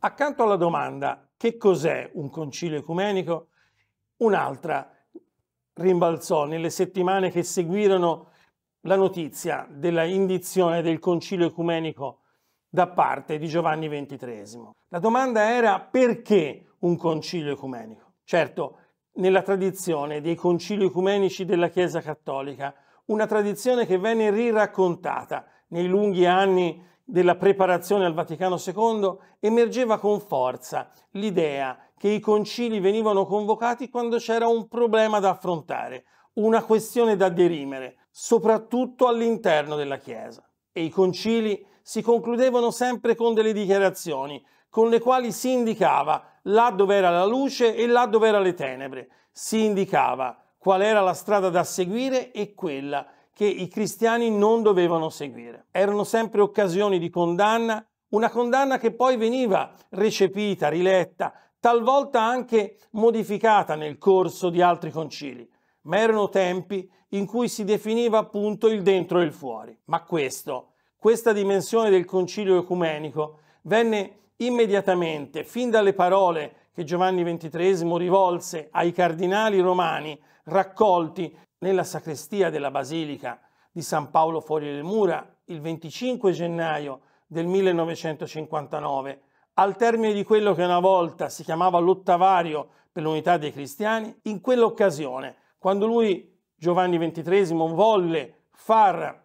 Accanto alla domanda che cos'è un concilio ecumenico, un'altra rimbalzò nelle settimane che seguirono la notizia della indizione del concilio ecumenico da parte di Giovanni XXIII. La domanda era perché un concilio ecumenico? Certo, nella tradizione dei concili ecumenici della Chiesa Cattolica, una tradizione che venne riraccontata nei lunghi anni della preparazione al Vaticano II emergeva con forza l'idea che i concili venivano convocati quando c'era un problema da affrontare, una questione da derimere, soprattutto all'interno della Chiesa. E i concili si concludevano sempre con delle dichiarazioni con le quali si indicava là dove era la luce e là dove erano le tenebre, si indicava qual era la strada da seguire e quella che i cristiani non dovevano seguire. Erano sempre occasioni di condanna, una condanna che poi veniva recepita, riletta, talvolta anche modificata nel corso di altri concili, ma erano tempi in cui si definiva appunto il dentro e il fuori. Ma questo, questa dimensione del concilio ecumenico, venne immediatamente, fin dalle parole che Giovanni XXIII rivolse ai cardinali romani raccolti nella sacrestia della Basilica di San Paolo fuori le mura il 25 gennaio del 1959, al termine di quello che una volta si chiamava l'ottavario per l'unità dei cristiani, in quell'occasione, quando lui, Giovanni XXIII, volle far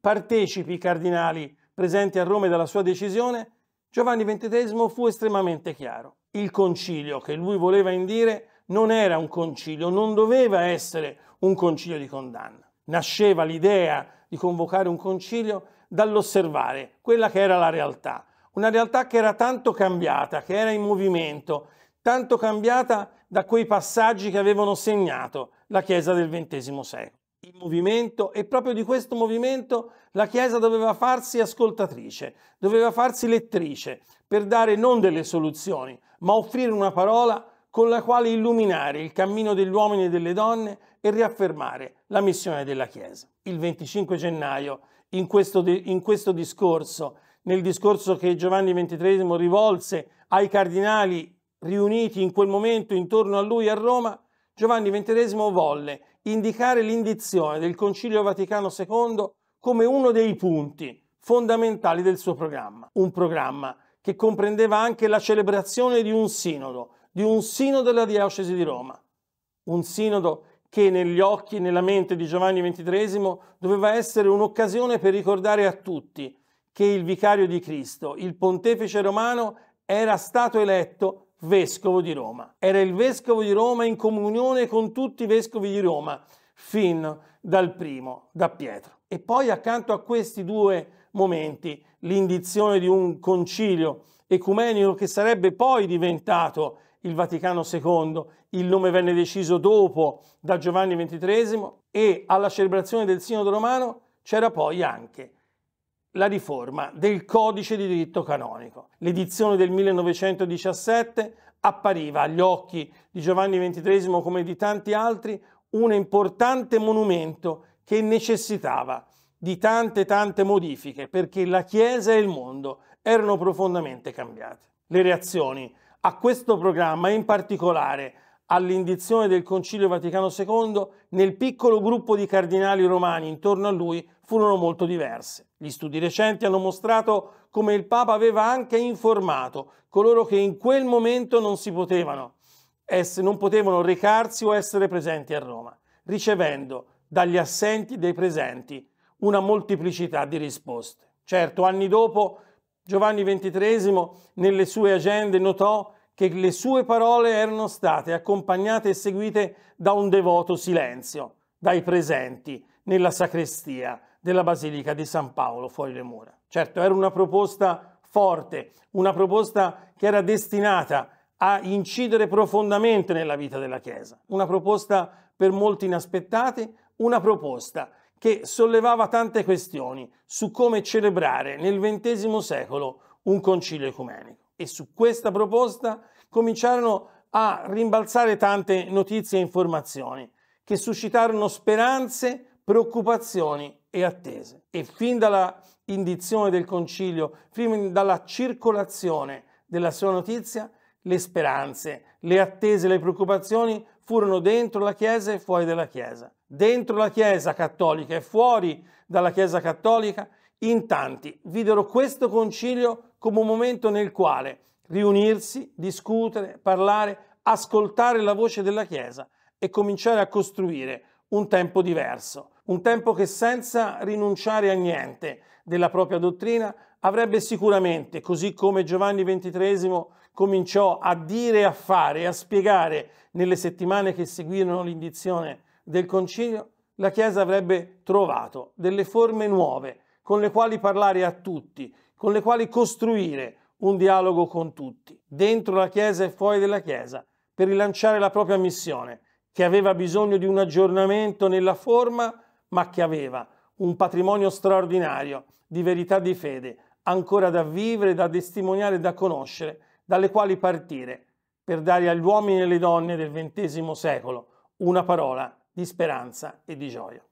partecipi i cardinali presenti a Roma della sua decisione, Giovanni XXIII fu estremamente chiaro il concilio che lui voleva indire non era un concilio, non doveva essere un concilio di condanna. Nasceva l'idea di convocare un concilio dall'osservare quella che era la realtà, una realtà che era tanto cambiata, che era in movimento, tanto cambiata da quei passaggi che avevano segnato la Chiesa del XX secolo in movimento e proprio di questo movimento la Chiesa doveva farsi ascoltatrice, doveva farsi lettrice per dare non delle soluzioni, ma offrire una parola con la quale illuminare il cammino degli uomini e delle donne e riaffermare la missione della Chiesa. Il 25 gennaio, in questo, in questo discorso, nel discorso che Giovanni XXIII rivolse ai cardinali riuniti in quel momento intorno a lui a Roma, Giovanni XXIII volle indicare l'indizione del Concilio Vaticano II come uno dei punti fondamentali del suo programma, un programma che comprendeva anche la celebrazione di un sinodo, di un sinodo della diocesi di Roma, un sinodo che negli occhi e nella mente di Giovanni XXIII doveva essere un'occasione per ricordare a tutti che il vicario di Cristo, il pontefice romano, era stato eletto vescovo di Roma. Era il vescovo di Roma in comunione con tutti i vescovi di Roma, fin dal primo, da Pietro. E poi accanto a questi due momenti, l'indizione di un concilio ecumenico che sarebbe poi diventato il Vaticano II, il nome venne deciso dopo da Giovanni XXIII e alla celebrazione del Sinodo Romano c'era poi anche la riforma del codice di diritto canonico. L'edizione del 1917 appariva agli occhi di Giovanni XXIII come di tanti altri un importante monumento che necessitava di tante tante modifiche perché la Chiesa e il mondo erano profondamente cambiate. Le reazioni a questo programma e in particolare all'indizione del Concilio Vaticano II, nel piccolo gruppo di cardinali romani intorno a lui furono molto diverse. Gli studi recenti hanno mostrato come il Papa aveva anche informato coloro che in quel momento non si potevano, non potevano recarsi o essere presenti a Roma, ricevendo dagli assenti dei presenti una molteplicità di risposte. Certo, anni dopo Giovanni XXIII nelle sue agende notò che le sue parole erano state accompagnate e seguite da un devoto silenzio dai presenti nella sacrestia della Basilica di San Paolo fuori le mura. Certo, era una proposta forte, una proposta che era destinata a incidere profondamente nella vita della Chiesa, una proposta per molti inaspettati, una proposta che sollevava tante questioni su come celebrare nel XX secolo un concilio ecumenico e su questa proposta cominciarono a rimbalzare tante notizie e informazioni che suscitarono speranze, preoccupazioni e attese. E fin dalla indizione del concilio, fin dalla circolazione della sua notizia, le speranze, le attese, le preoccupazioni furono dentro la Chiesa e fuori dalla Chiesa, dentro la Chiesa cattolica e fuori dalla Chiesa cattolica in tanti videro questo concilio come un momento nel quale riunirsi, discutere, parlare, ascoltare la voce della Chiesa e cominciare a costruire un tempo diverso, un tempo che senza rinunciare a niente della propria dottrina avrebbe sicuramente, così come Giovanni XXIII cominciò a dire, a fare, a spiegare nelle settimane che seguirono l'indizione del concilio, la Chiesa avrebbe trovato delle forme nuove con le quali parlare a tutti, con le quali costruire un dialogo con tutti, dentro la Chiesa e fuori della Chiesa, per rilanciare la propria missione, che aveva bisogno di un aggiornamento nella forma, ma che aveva un patrimonio straordinario di verità di fede, ancora da vivere, da testimoniare, da conoscere, dalle quali partire per dare agli uomini e alle donne del XX secolo una parola di speranza e di gioia.